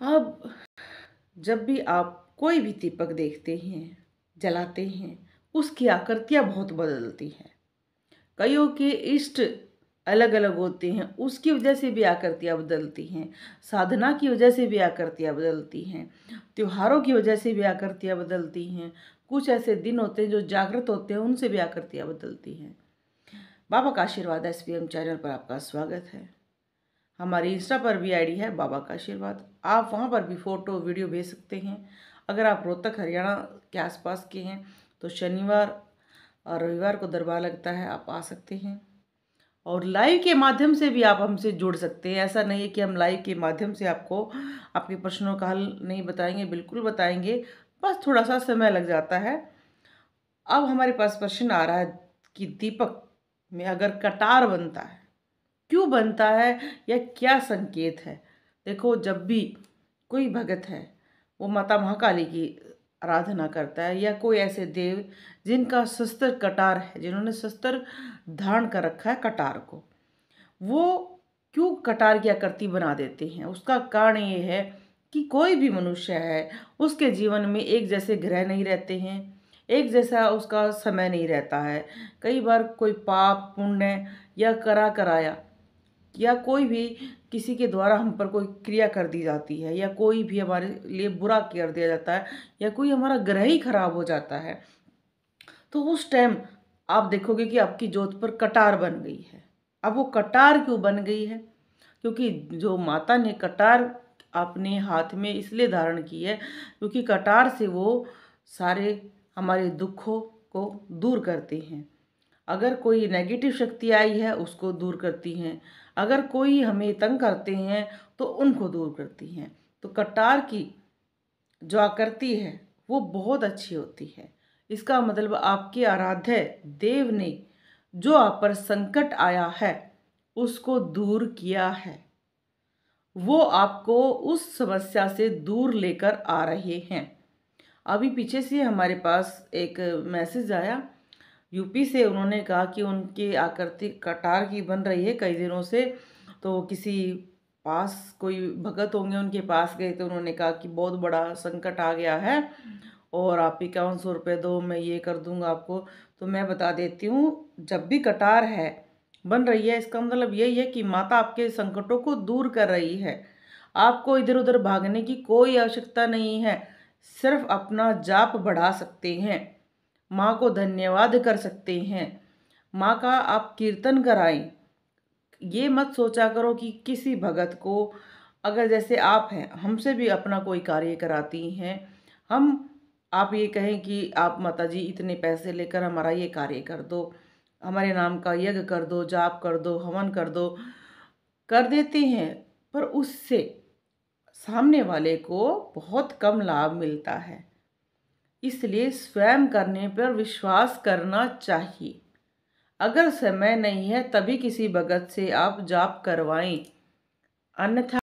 अब जब भी आप कोई भी दीपक देखते हैं जलाते हैं उसकी आकृतियाँ बहुत बदलती हैं कईयों के इष्ट अलग अलग होते हैं उसकी वजह से भी आकृतियाँ बदलती हैं साधना की वजह से भी आकृतियाँ बदलती हैं त्योहारों की वजह से भी आकृतियाँ बदलती हैं कुछ ऐसे दिन होते हैं जो जागृत होते हैं उनसे भी आकृतियाँ बदलती हैं बाबा का आशीर्वाद एस पी एम चैनल पर आपका स्वागत है हमारी इंस्टा पर भी आईडी है बाबा का आशीर्वाद आप वहाँ पर भी फ़ोटो वीडियो भेज सकते हैं अगर आप रोहतक हरियाणा के आसपास के हैं तो शनिवार और रविवार को दरबार लगता है आप आ सकते हैं और लाइव के माध्यम से भी आप हमसे जुड़ सकते हैं ऐसा नहीं है कि हम लाइव के माध्यम से आपको आपके प्रश्नों का हल नहीं बताएंगे बिल्कुल बताएंगे बस थोड़ा सा समय लग जाता है अब हमारे पास प्रश्न आ रहा है कि दीपक में अगर कटार बनता है क्यों बनता है या क्या संकेत है देखो जब भी कोई भगत है वो माता महाकाली की आराधना करता है या कोई ऐसे देव जिनका शस्त्र कटार है जिन्होंने शस्त्र धारण कर रखा है कटार को वो क्यों कटार की आकृति बना देते हैं उसका कारण ये है कि कोई भी मनुष्य है उसके जीवन में एक जैसे ग्रह नहीं रहते हैं एक जैसा उसका समय नहीं रहता है कई बार कोई पाप पुण्य या करा कराया या कोई भी किसी के द्वारा हम पर कोई क्रिया कर दी जाती है या कोई भी हमारे लिए बुरा कर दिया जाता है या कोई हमारा ग्रह ही खराब हो जाता है तो उस टाइम आप देखोगे कि आपकी जोत पर कटार बन गई है अब वो कटार क्यों बन गई है क्योंकि जो माता ने कटार अपने हाथ में इसलिए धारण की है क्योंकि कटार से वो सारे हमारे दुखों को दूर करते हैं अगर कोई नेगेटिव शक्ति आई है उसको दूर करती हैं अगर कोई हमें तंग करते हैं तो उनको दूर करती हैं तो कटार की जो आकृति है वो बहुत अच्छी होती है इसका मतलब आपके आराध्य देव ने जो आप पर संकट आया है उसको दूर किया है वो आपको उस समस्या से दूर लेकर आ रहे हैं अभी पीछे से हमारे पास एक मैसेज आया यूपी से उन्होंने कहा कि उनकी आकृति कटार की बन रही है कई दिनों से तो किसी पास कोई भगत होंगे उनके पास गए तो उन्होंने कहा कि बहुत बड़ा संकट आ गया है और आप इक्यावन सौ रुपये दो मैं ये कर दूंगा आपको तो मैं बता देती हूँ जब भी कटार है बन रही है इसका मतलब यही है कि माता आपके संकटों को दूर कर रही है आपको इधर उधर भागने की कोई आवश्यकता नहीं है सिर्फ अपना जाप बढ़ा सकते हैं माँ को धन्यवाद कर सकते हैं माँ का आप कीर्तन कराएं ये मत सोचा करो कि किसी भगत को अगर जैसे आप हैं हमसे भी अपना कोई कार्य कराती हैं हम आप ये कहें कि आप माता जी इतने पैसे लेकर हमारा ये कार्य कर दो हमारे नाम का यज्ञ कर दो जाप कर दो हवन कर दो कर देते हैं पर उससे सामने वाले को बहुत कम लाभ मिलता है इसलिए स्वयं करने पर विश्वास करना चाहिए अगर समय नहीं है तभी किसी भगत से आप जाप करवाएं अन्यथा